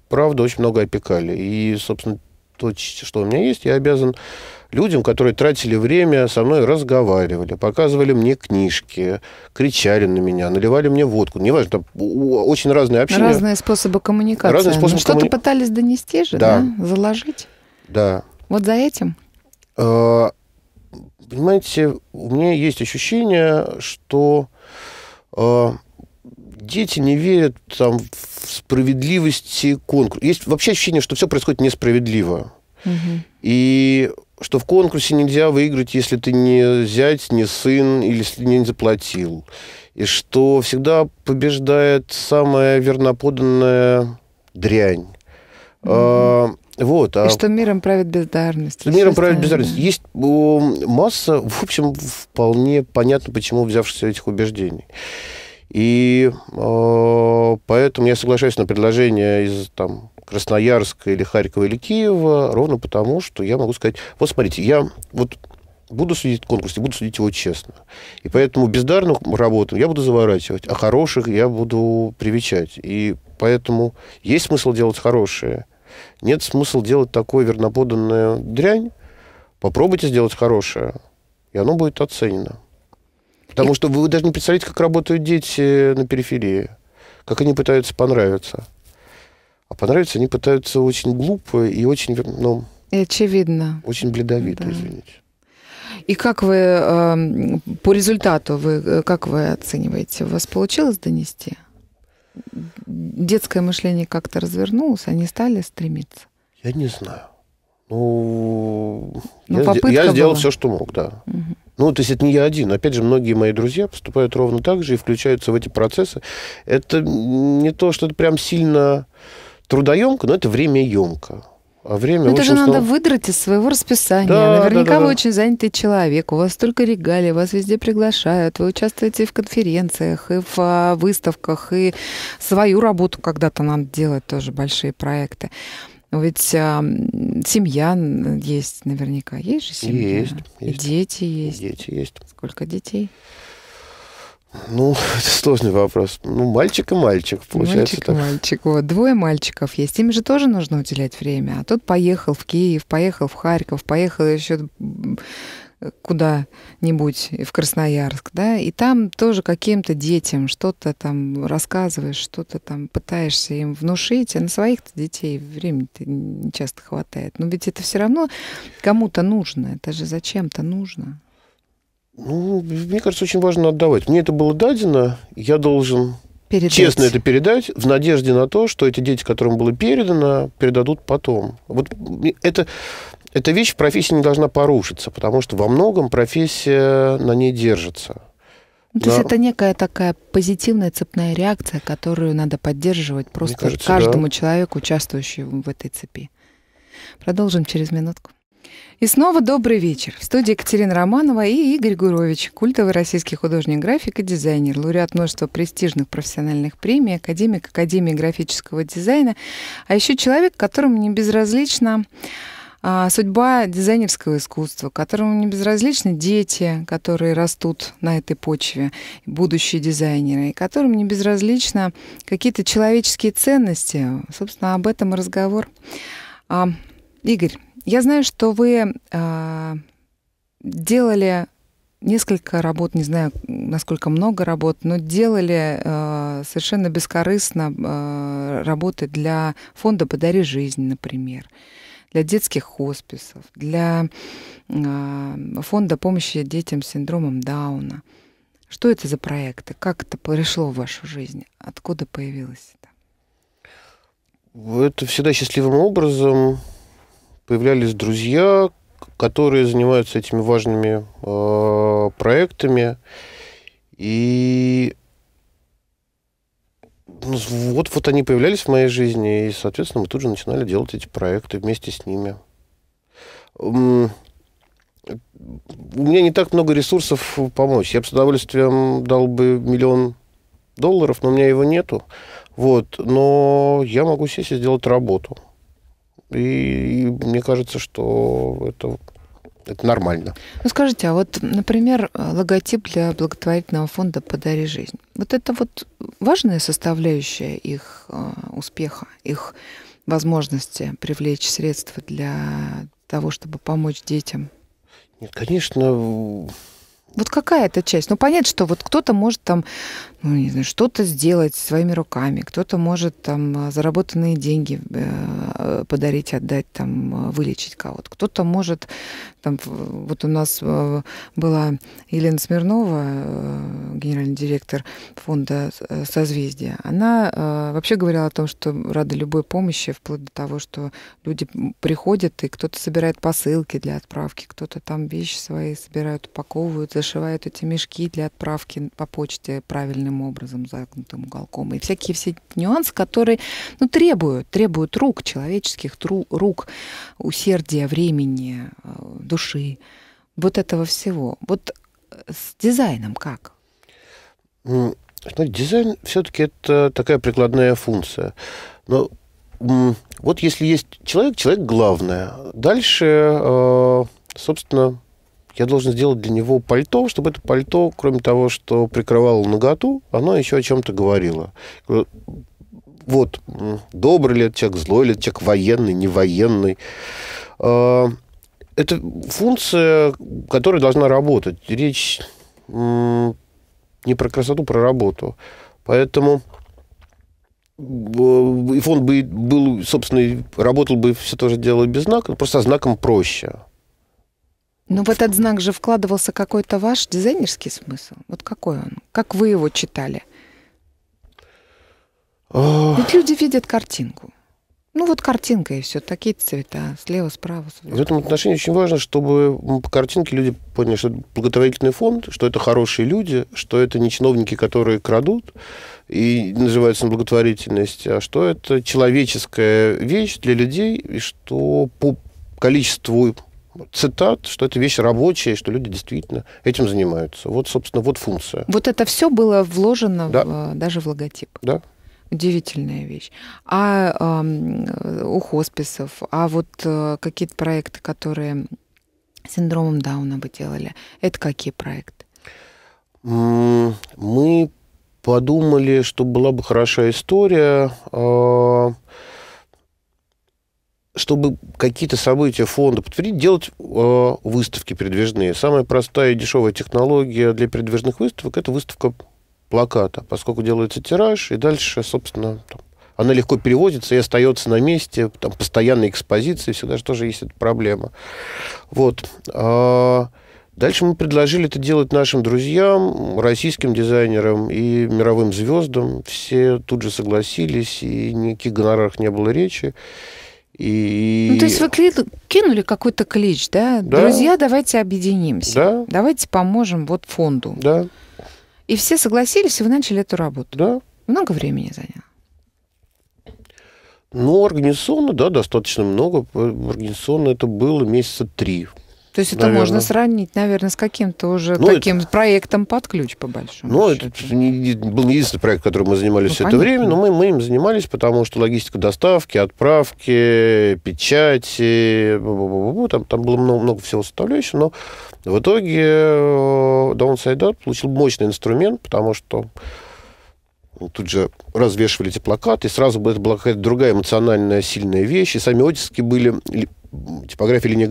правда, очень много опекали. И, собственно, то, что у меня есть, я обязан людям, которые тратили время, со мной разговаривали, показывали мне книжки, кричали на меня, наливали мне водку. Неважно, там очень разные общения. Разные способы коммуникации. Разные способы ну, Что-то коммуни... пытались донести же, да. да? Заложить? Да. Вот за этим? А, понимаете, у меня есть ощущение, что а, дети не верят там, в справедливости конкурса. Есть вообще ощущение, что все происходит несправедливо. Угу. И что в конкурсе нельзя выиграть, если ты не зять, не сын, или если не заплатил. И что всегда побеждает самая верноподанная дрянь. Угу. А, вот, а... И что миром правит бездарность. Что миром правит бездарность. Есть масса, в общем, вполне понятно, почему взявшись этих убеждений. И э, поэтому я соглашаюсь на предложение из там, Красноярска или Харькова или Киева, ровно потому, что я могу сказать, вот смотрите, я вот буду судить конкурс, и буду судить его честно. И поэтому бездарных работ я буду заворачивать, а хороших я буду привечать. И поэтому есть смысл делать хорошее, нет смысла делать такую верноподанную дрянь. Попробуйте сделать хорошее, и оно будет оценено. Потому что вы даже не представляете, как работают дети на периферии, как они пытаются понравиться. А понравиться они пытаются очень глупо и очень, ну... И очевидно. Очень бледовито, да. извините. И как вы эм, по результату вы э, как вы оцениваете? У вас получилось донести? Детское мышление как-то развернулось, они стали стремиться? Я не знаю. Ну, Но ну, я, я сделал была. все, что мог, да. Угу. Ну, то есть это не я один. Опять же, многие мои друзья поступают ровно так же и включаются в эти процессы. Это не то, что это прям сильно трудоемко, но это времяемко. А время Но ну, это же надо основном... выдрать из своего расписания. Да, Наверняка да, да, вы да. очень занятый человек, у вас столько регалий, вас везде приглашают, вы участвуете в конференциях, и в а, выставках, и свою работу когда-то надо делать, тоже большие проекты. Ну, ведь а, семья есть наверняка. Есть же семья? Есть. И есть. дети есть? Дети есть. Сколько детей? Ну, это сложный вопрос. Ну, мальчик и мальчик, получается. Мальчик так. мальчик. Вот, двое мальчиков есть. Им же тоже нужно уделять время. А тут поехал в Киев, поехал в Харьков, поехал еще куда-нибудь в Красноярск, да, и там тоже каким-то детям что-то там рассказываешь, что-то там пытаешься им внушить, а на своих-то детей времени-то не часто хватает. Но ведь это все равно кому-то нужно, это же зачем-то нужно. Ну, мне кажется, очень важно отдавать. Мне это было дадено, я должен передать. честно это передать в надежде на то, что эти дети, которым было передано, передадут потом. Вот это эта вещь в профессии не должна порушиться, потому что во многом профессия на ней держится. Ну, то да. есть это некая такая позитивная цепная реакция, которую надо поддерживать просто кажется, каждому да. человеку, участвующему в этой цепи. Продолжим через минутку. И снова добрый вечер. В студии Екатерина Романова и Игорь Гурович, культовый российский художник, график и дизайнер, лауреат множества престижных профессиональных премий, академик Академии графического дизайна, а еще человек, которому не безразлично а, судьба дизайнерского искусства, которому не безразличны дети, которые растут на этой почве, будущие дизайнеры, и которым не безразлично какие-то человеческие ценности. Собственно, об этом и разговор. А, Игорь, я знаю, что вы а, делали несколько работ, не знаю, насколько много работ, но делали э, совершенно бескорыстно э, работы для фонда «Подари жизнь», например для детских хосписов, для а, фонда помощи детям с синдромом Дауна. Что это за проекты? Как это пришло в вашу жизнь? Откуда появилось это? Это всегда счастливым образом. Появлялись друзья, которые занимаются этими важными э, проектами. И ну, вот, вот они появлялись в моей жизни, и, соответственно, мы тут же начинали делать эти проекты вместе с ними. У меня не так много ресурсов помочь. Я бы с удовольствием дал бы миллион долларов, но у меня его нету. Вот. Но я могу сесть и сделать работу. И, и мне кажется, что это это нормально. Ну скажите, а вот, например, логотип для благотворительного фонда «Подари жизнь». Вот это вот важная составляющая их э, успеха, их возможности привлечь средства для того, чтобы помочь детям? Нет, конечно, вот какая это часть? Ну, понятно, что вот кто-то может там, ну, не знаю, что-то сделать своими руками, кто-то может там а, заработанные деньги э, подарить, отдать, там, э, вылечить кого-то. Кто-то может, там, вот у нас э, была Елена Смирнова, генеральный директор фонда «Созвездие». Она вообще говорила о том, что рада любой помощи, вплоть до того, что люди приходят, и кто-то собирает посылки для отправки, кто-то там вещи свои собирают, упаковывают, зашивают эти мешки для отправки по почте правильным образом, загнутым уголком. И всякие все нюансы, которые ну, требуют, требуют рук, человеческих тру, рук, усердия, времени, э, души, вот этого всего. Вот э, с дизайном как? Смотрите, дизайн все-таки это такая прикладная функция. Но вот если есть человек, человек главное. Дальше, э, собственно, я должен сделать для него пальто, чтобы это пальто, кроме того, что прикрывало наготу, оно еще о чем-то говорило. Вот, добрый ли это человек, злой ли это человек, военный, не военный. А, это функция, которая должна работать. Речь не про красоту, про работу. Поэтому э, и фонд бы был, собственно, работал бы все то же дело без знака, просто знаком проще. Но ну, в этот знак же вкладывался какой-то ваш дизайнерский смысл. Вот какой он? Как вы его читали? Ведь люди видят картинку. Ну вот картинка и все, такие цвета, слева, справа. справа. В этом отношении очень важно, чтобы по картинке люди поняли, что это благотворительный фонд, что это хорошие люди, что это не чиновники, которые крадут и называются на благотворительность, а что это человеческая вещь для людей, и что по количеству цитат, что это вещь рабочая, что люди действительно этим занимаются. Вот, собственно, вот функция. Вот это все было вложено да. в, э, даже в логотип. Да. Удивительная вещь. А э, у хосписов, а вот э, какие-то проекты, которые синдромом Дауна бы делали, это какие проекты? Мы подумали, что была бы хорошая история. Э, чтобы какие-то события фонда подтвердить, делать э, выставки передвижные. Самая простая и дешевая технология для передвижных выставок – это выставка плаката, поскольку делается тираж, и дальше, собственно, там, она легко переводится и остается на месте, там постоянной экспозиции, всегда же тоже есть эта проблема. Вот. А дальше мы предложили это делать нашим друзьям, российским дизайнерам и мировым звездам. Все тут же согласились, и никаких гонорарах не было речи. И... Ну, то есть вы кинули какой-то клич, да? да? Друзья, давайте объединимся. Да. Давайте поможем вот фонду. Да. И все согласились, и вы начали эту работу. Да. Много времени заняло? Ну, организационно, да, достаточно много. Организационно это было месяца три то есть это наверное. можно сравнить, наверное, с каким-то уже ну, таким это... проектом под ключ, по большому Ну, счету. это не, был не единственный проект, которым мы занимались ну, все понятно. это время, но мы, мы им занимались, потому что логистика доставки, отправки, печати, там, там было много, много всего составляющего, но в итоге э, Downside Up получил мощный инструмент, потому что тут же развешивали эти плакаты, и сразу это была какая-то другая эмоциональная сильная вещь, и сами оттиски были типография «Линия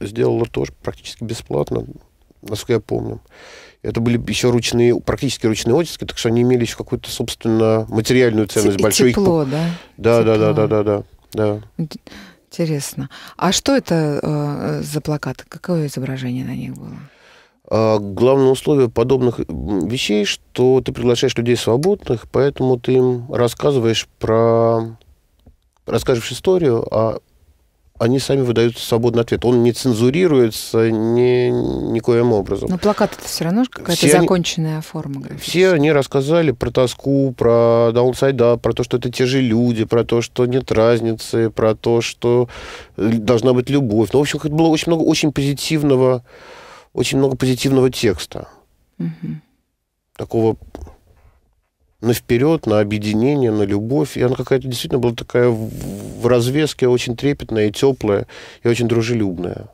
сделала тоже практически бесплатно, насколько я помню. Это были еще ручные, практически ручные оттиски, так что они имели еще какую-то, собственно, материальную ценность Те- большой. Тепло, их... да? Да, тепло. да, да, да, да, да, да. Интересно. А что это э, за плакаты? Какое изображение на них было? А, главное условие подобных вещей, что ты приглашаешь людей свободных, поэтому ты им рассказываешь про... Расскажешь историю, а они сами выдают свободный ответ. Он не цензурируется ни, никоим образом. Но плакат это все равно какая-то законченная они, форма. Все они рассказали про тоску, про да, про то, что это те же люди, про то, что нет разницы, про то, что э, должна быть любовь. Ну, в общем, было очень много очень позитивного, очень много позитивного текста. Угу. Такого на вперед, на объединение, на любовь. И она какая-то действительно была такая в развеске очень трепетная и теплая, и очень дружелюбная.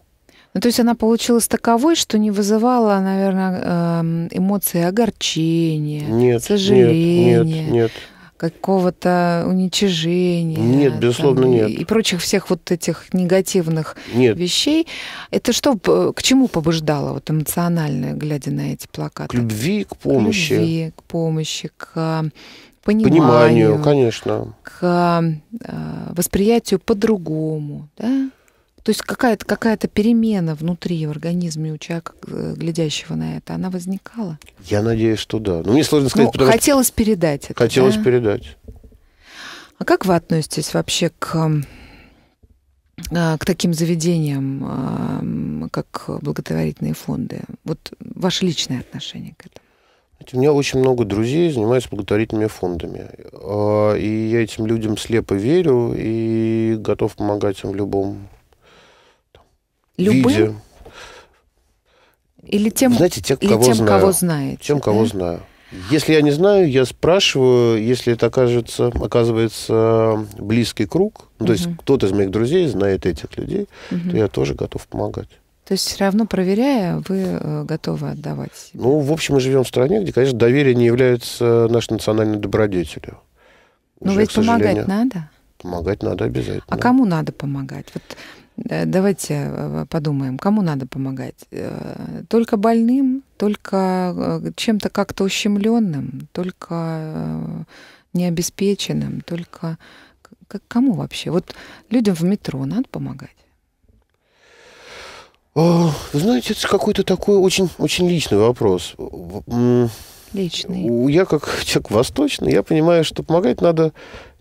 Ну, то есть она получилась таковой, что не вызывала, наверное, эм, эмоции огорчения, нет, сожаления. Нет, нет, нет какого-то уничижения. Нет, безусловно, там, нет. И прочих всех вот этих негативных нет. вещей. Это что, э, к чему побуждало вот эмоционально, глядя на эти плакаты? К любви, к помощи. К любви, к помощи, к э, пониманию. Пониманию, конечно. К э, восприятию по-другому, да? То есть какая-то какая, -то, перемена внутри в организме у человека, э, глядящего на это, она возникала? Я надеюсь, что да. Но ну, мне сложно сказать, ну, потому Хотелось что... передать это. Хотелось да? передать. А как вы относитесь вообще к а, к таким заведениям, а, как благотворительные фонды? Вот ваше личное отношение к этому? У меня очень много друзей занимаются благотворительными фондами. А, и я этим людям слепо верю и готов помогать им в любом Любым? виде. Или тем, Знаете, тех, или кого, тем знаю. кого знаете? Тем, кого да? знаю. Если я не знаю, я спрашиваю, если это окажется, оказывается близкий круг, ну, то есть кто-то из моих друзей знает этих людей, угу. то я тоже готов помогать. То есть все равно проверяя, вы э, готовы отдавать? Себя. Ну, в общем, мы живем в стране, где, конечно, доверие не является э, нашей национальной добродетелью. Но Уже, ведь помогать надо? Помогать надо обязательно. А кому надо помогать? Вот Э, давайте э, э, подумаем, кому надо помогать? Только больным, только чем-то как-то ущемленным, только необеспеченным, только кому вообще? Вот людям в метро надо помогать. Вы знаете, это какой-то такой очень, очень личный вопрос. Личный. Я как человек восточный, я понимаю, что помогать надо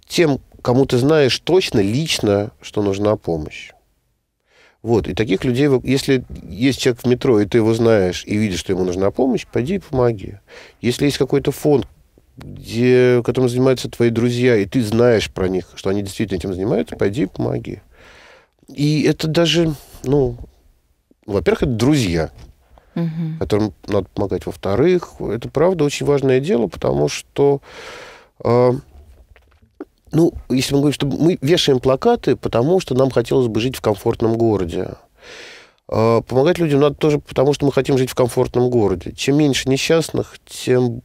тем, кому ты знаешь точно, лично, что нужна помощь. Вот, и таких людей, если есть человек в метро, и ты его знаешь, и видишь, что ему нужна помощь, пойди и помоги. Если есть какой-то фонд, где, которым занимаются твои друзья, и ты знаешь про них, что они действительно этим занимаются, пойди и помоги. И это даже, ну, во-первых, это друзья, угу. которым надо помогать. Во-вторых, это правда очень важное дело, потому что э, ну, если мы говорим, что мы вешаем плакаты, потому что нам хотелось бы жить в комфортном городе. А, помогать людям надо тоже потому, что мы хотим жить в комфортном городе. Чем меньше несчастных, тем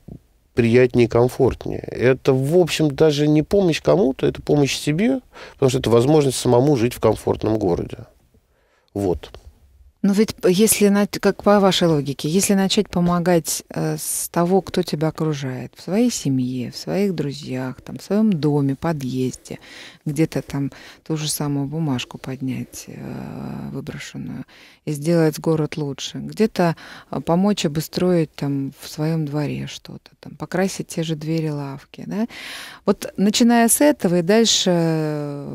приятнее и комфортнее. Это, в общем, даже не помощь кому-то, это помощь себе, потому что это возможность самому жить в комфортном городе. Вот. Но ведь если, как по вашей логике, если начать помогать э, с того, кто тебя окружает, в своей семье, в своих друзьях, там, в своем доме, подъезде, где-то там ту же самую бумажку поднять э, выброшенную и сделать город лучше, где-то э, помочь обустроить там в своем дворе что-то, там, покрасить те же двери лавки, да? Вот начиная с этого и дальше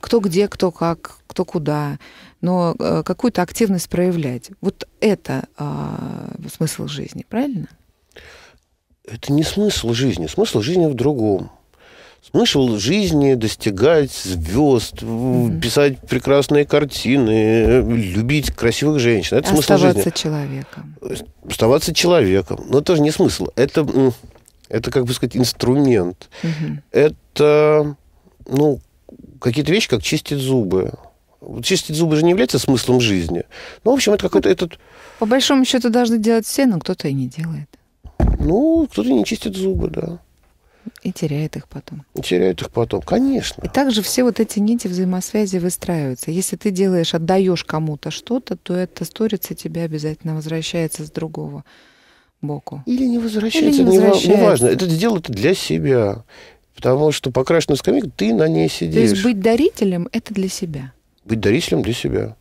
кто где, кто как, кто куда, но э, какую-то активность проявлять. Вот это а, смысл жизни, правильно? Это не смысл жизни. Смысл жизни в другом. Смысл жизни достигать звезд, угу. писать прекрасные картины, любить красивых женщин. Это Оставаться смысл жизни. Оставаться человеком. Оставаться человеком. Но это же не смысл. Это, это как бы сказать, инструмент. Угу. Это, ну, какие-то вещи, как чистить зубы. Чистить зубы же не является смыслом жизни. Ну, в общем, это какой-то этот... По большому счету должны делать все, но кто-то и не делает. Ну, кто-то не чистит зубы, да. И теряет их потом. И теряет их потом, конечно. И также все вот эти нити взаимосвязи выстраиваются. Если ты делаешь, отдаешь кому-то что-то, то эта сторица тебя обязательно возвращается с другого боку. Или не возвращается, Или не возвращается. неважно. Это сделать для себя. Потому что покрашенную скамейку ты на ней сидишь. То есть быть дарителем – это для себя быть дарителем для себя.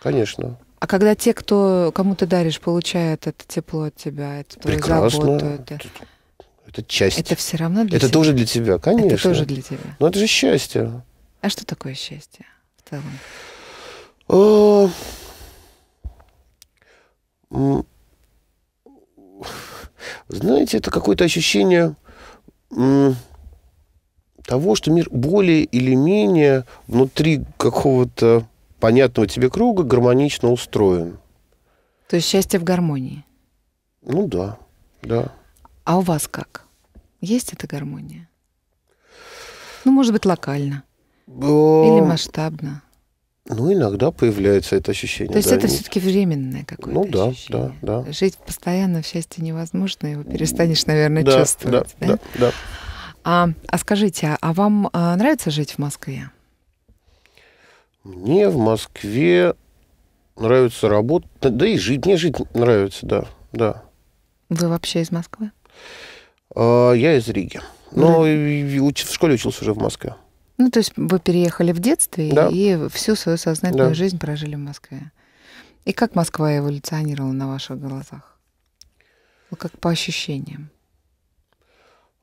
Конечно. А когда те, кто, кому ты даришь, получают это тепло от тебя, это Прекрасно. заботу, это... это часть. Это все равно для это тебя. Это тоже для тебя, конечно. Это тоже для тебя. Но это же счастье. А что такое счастье в целом? О... А, знаете, это какое-то ощущение того, что мир более или менее внутри какого-то понятного тебе круга гармонично устроен. То есть счастье в гармонии? Ну да, да. А у вас как? Есть эта гармония? Ну, может быть, локально. Э, или масштабно. Ну, иногда появляется это ощущение. То есть да, это нет. все-таки временное какое-то Ну да, ощущение. да, да. Жить постоянно в счастье невозможно, его перестанешь, наверное, да, чувствовать. Да, да, да. да. А, а скажите, а вам а, нравится жить в Москве? Мне в Москве нравится работать, да и жить, мне жить нравится, да, да. Вы вообще из Москвы? А, я из Риги. Но ну, да. в школе учился уже в Москве. Ну, то есть вы переехали в детстве да. и всю свою сознательную да. жизнь прожили в Москве. И как Москва эволюционировала на ваших глазах? Ну, как по ощущениям?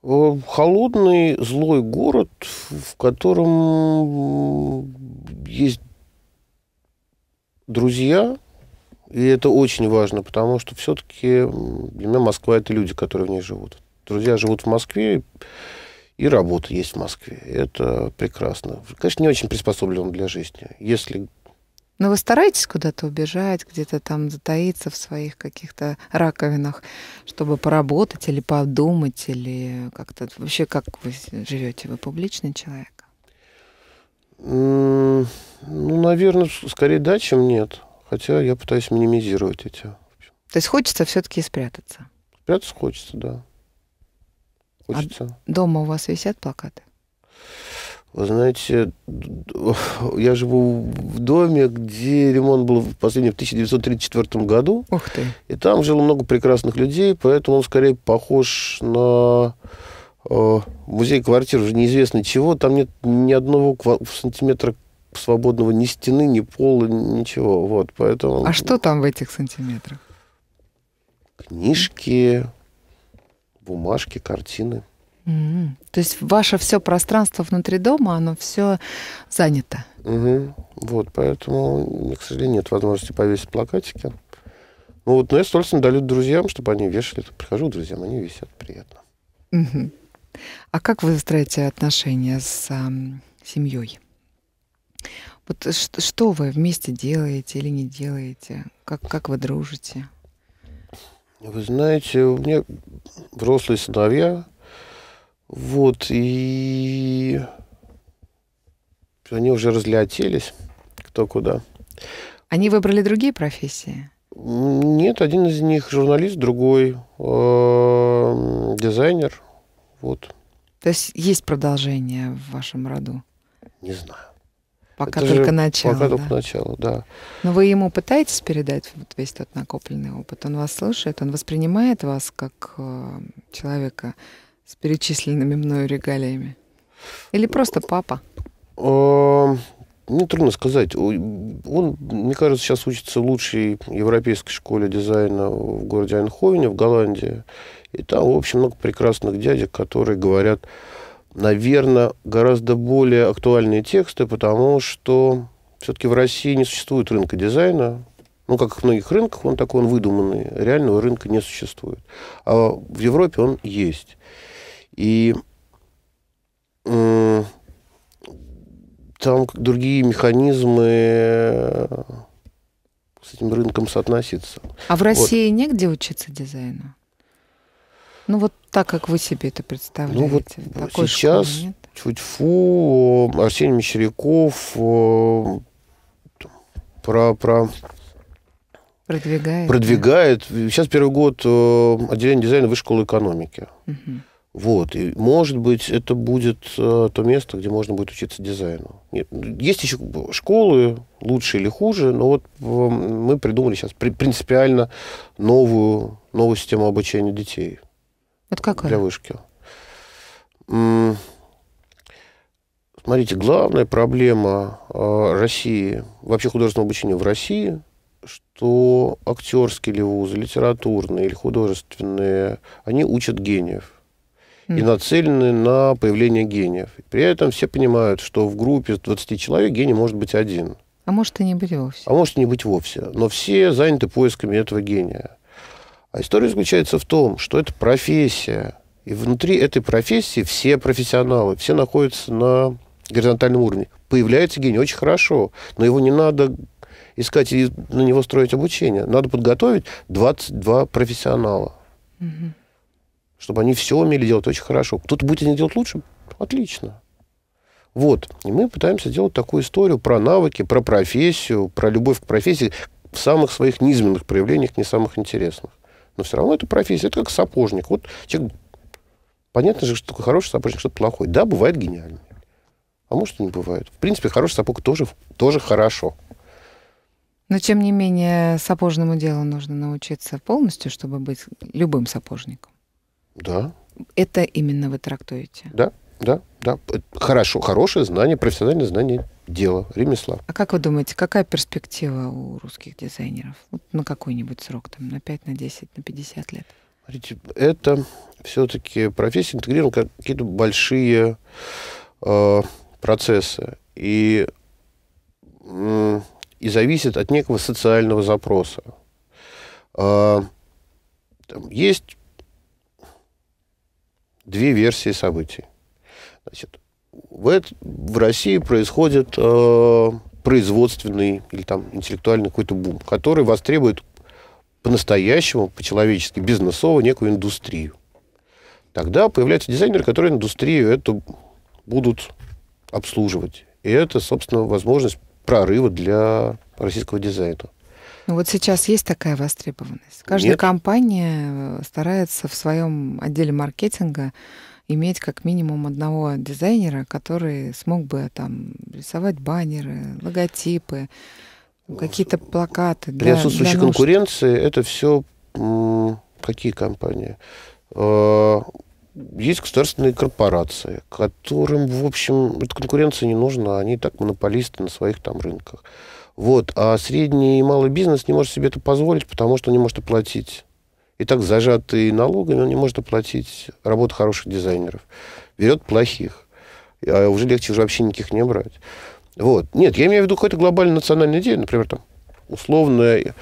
Э, холодный, злой город, в котором есть друзья, и это очень важно, потому что все-таки для меня Москва – это люди, которые в ней живут. Друзья живут в Москве, и работа есть в Москве. Это прекрасно. Конечно, не очень приспособлен для жизни. Если но ну, вы стараетесь куда-то убежать, где-то там затаиться в своих каких-то раковинах, чтобы поработать или подумать, или как-то вообще как вы живете? Вы публичный человек? Ну, наверное, скорее да, чем нет. Хотя я пытаюсь минимизировать эти. То есть хочется все-таки спрятаться? Спрятаться хочется, да. А хочется. А дома у вас висят плакаты? Вы знаете, я живу в доме, где ремонт был в последний в 1934 году. Ух ты. И там жило много прекрасных людей, поэтому он скорее похож на э, музей-квартир уже неизвестно чего. Там нет ни одного сантиметра свободного ни стены, ни пола, ничего. Вот, поэтому... А что там в этих сантиметрах? Книжки, бумажки, картины. Mm-hmm. То есть ваше все пространство внутри дома, оно все занято. Угу. Вот, поэтому, к сожалению, нет возможности повесить плакатики. Ну вот, но я, собственно, дарю друзьям, чтобы они вешали. Прихожу к друзьям, они висят, приятно. Угу. А как вы строите отношения с а, семьей? Вот что вы вместе делаете или не делаете? Как, как вы дружите? Вы знаете, у меня взрослые сыновья, вот, и они уже разлетелись, кто куда. Они выбрали другие профессии? Нет, один из них журналист, другой эм, дизайнер. Вот. То есть есть продолжение в вашем роду? Не знаю. Пока Это только начало. Пока да? только начало, да. Но вы ему пытаетесь передать вот весь тот накопленный опыт? Он вас слышит, он воспринимает вас как э, человека, с перечисленными мною регалиями? Или просто папа? А, ну, трудно сказать. Он, мне кажется, сейчас учится в лучшей европейской школе дизайна в городе Айнховене, в Голландии. И там, в общем, много прекрасных дядек, которые говорят, наверное, гораздо более актуальные тексты, потому что все-таки в России не существует рынка дизайна, ну, как в многих рынках, он такой, он выдуманный. Реального рынка не существует. А в Европе он есть. И там другие механизмы э, с этим рынком соотноситься. А в России вот. негде учиться дизайну? Ну вот так, как вы себе это представляете. Ну вот Такой сейчас чуть фу э, Арсений Мещеряков э, про, про продвигает. продвигает. Да? Сейчас первый год отделение дизайна Высшей школы экономики. Угу. Вот, и, может быть, это будет э, то место, где можно будет учиться дизайну. Нет, ну, есть еще школы, лучше или хуже, но вот э, мы придумали сейчас принципиально новую, новую систему обучения детей. Вот какая? Для вышки. Смотрите, главная проблема э, России, вообще художественного обучения в России, что актерские ли вузы, литературные или художественные, они учат гениев mm. и нацелены на появление гениев. При этом все понимают, что в группе 20 человек гений может быть один. А может и не быть вовсе. А может и не быть вовсе. Но все заняты поисками этого гения. А история заключается в том, что это профессия. И внутри этой профессии все профессионалы, все находятся на горизонтальном уровне. Появляется гений очень хорошо, но его не надо искать и на него строить обучение. Надо подготовить 22 профессионала. Угу чтобы они все умели делать очень хорошо. Кто-то будет это делать лучше? Отлично. Вот. И мы пытаемся делать такую историю про навыки, про профессию, про любовь к профессии в самых своих низменных проявлениях, не самых интересных. Но все равно это профессия. Это как сапожник. Вот человек... Понятно же, что такой хороший сапожник, что-то плохой. Да, бывает гениальный А может, и не бывает. В принципе, хороший сапог тоже, тоже хорошо. Но, тем не менее, сапожному делу нужно научиться полностью, чтобы быть любым сапожником. Да. Это именно вы трактуете? Да, да, да. Хорошо, хорошее знание, профессиональное знание дела, ремесла. А как вы думаете, какая перспектива у русских дизайнеров? Вот на какой-нибудь срок, там, на 5, на 10, на 50 лет? Смотрите, это все-таки профессия интегрирована какие-то большие э, процессы. И, и зависит от некого социального запроса. Э, там есть две версии событий. Значит, в, это, в России происходит э, производственный или там интеллектуальный какой-то бум, который востребует по-настоящему, по-человечески, бизнесово некую индустрию. Тогда появляются дизайнеры, которые индустрию эту будут обслуживать. И это, собственно, возможность прорыва для российского дизайна. Ну вот сейчас есть такая востребованность. Каждая Нет. компания э, старается в своем отделе маркетинга иметь как минимум одного дизайнера, который смог бы там рисовать баннеры, логотипы, какие-то плакаты. При для отсутствующей для конкуренции это все какие компании? А, есть государственные корпорации, которым, в общем, эта конкуренция не нужна, они так монополисты на своих там рынках. Вот. А средний и малый бизнес не может себе это позволить, потому что он не может оплатить. И так зажатый налогами, он не может оплатить работу хороших дизайнеров. Берет плохих. А уже легче уже вообще никаких не брать. Вот. Нет, я имею в виду какую-то глобальную национальную идею, например, там, условная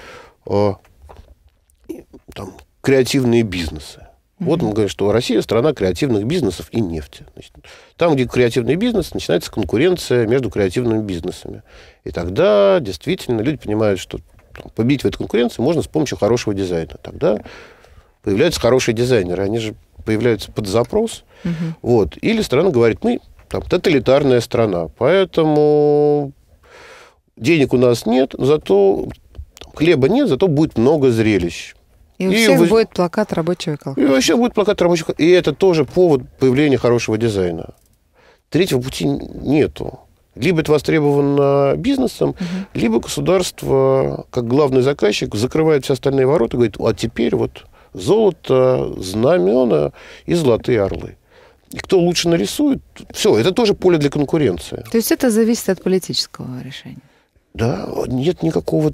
э, там, креативные бизнесы. Вот мы говорим, что Россия страна креативных бизнесов и нефти. Значит, там, где креативный бизнес, начинается конкуренция между креативными бизнесами. И тогда действительно люди понимают, что победить в этой конкуренции можно с помощью хорошего дизайна. Тогда появляются хорошие дизайнеры, они же появляются под запрос. Угу. Вот. Или страна говорит, мы там, тоталитарная страна, поэтому денег у нас нет, зато хлеба нет, зато будет много зрелищ. И у и всех воз... будет плакат рабочего колхоза. И вообще будет плакат рабочего И это тоже повод появления хорошего дизайна. Третьего пути нету. Либо это востребовано бизнесом, угу. либо государство, как главный заказчик, закрывает все остальные ворота и говорит, а теперь вот золото, знамена и золотые орлы. И кто лучше нарисует, все, это тоже поле для конкуренции. То есть это зависит от политического решения? Да, нет никакого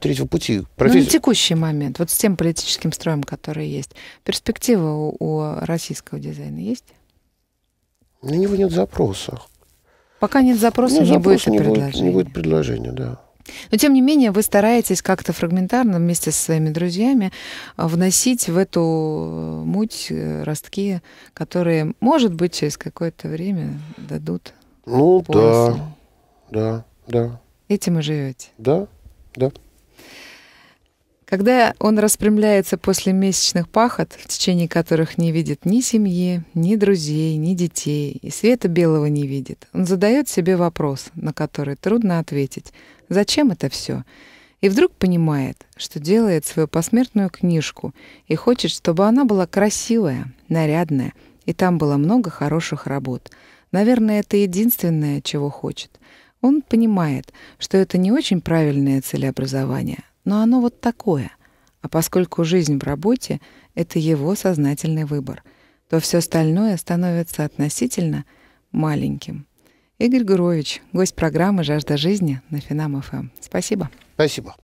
третьего пути. Профессия... Ну, на текущий момент, вот с тем политическим строем, который есть, перспектива у, у российского дизайна есть? На него нет запроса. Пока нет запроса, нет, ну, не запроса будет не предложения. Будет, не будет предложения, да. Но, тем не менее, вы стараетесь как-то фрагментарно вместе со своими друзьями э, вносить в эту э, муть э, ростки, которые, может быть, через какое-то время дадут Ну, пользу. да, да, да. Этим и живете? Да, да. Когда он распрямляется после месячных пахот, в течение которых не видит ни семьи, ни друзей, ни детей, и света белого не видит, он задает себе вопрос, на который трудно ответить. Зачем это все? И вдруг понимает, что делает свою посмертную книжку и хочет, чтобы она была красивая, нарядная, и там было много хороших работ. Наверное, это единственное, чего хочет. Он понимает, что это не очень правильное целеобразование, но оно вот такое. А поскольку жизнь в работе — это его сознательный выбор, то все остальное становится относительно маленьким. Игорь Гурович, гость программы «Жажда жизни» на Финам-ФМ. Эм. Спасибо. Спасибо.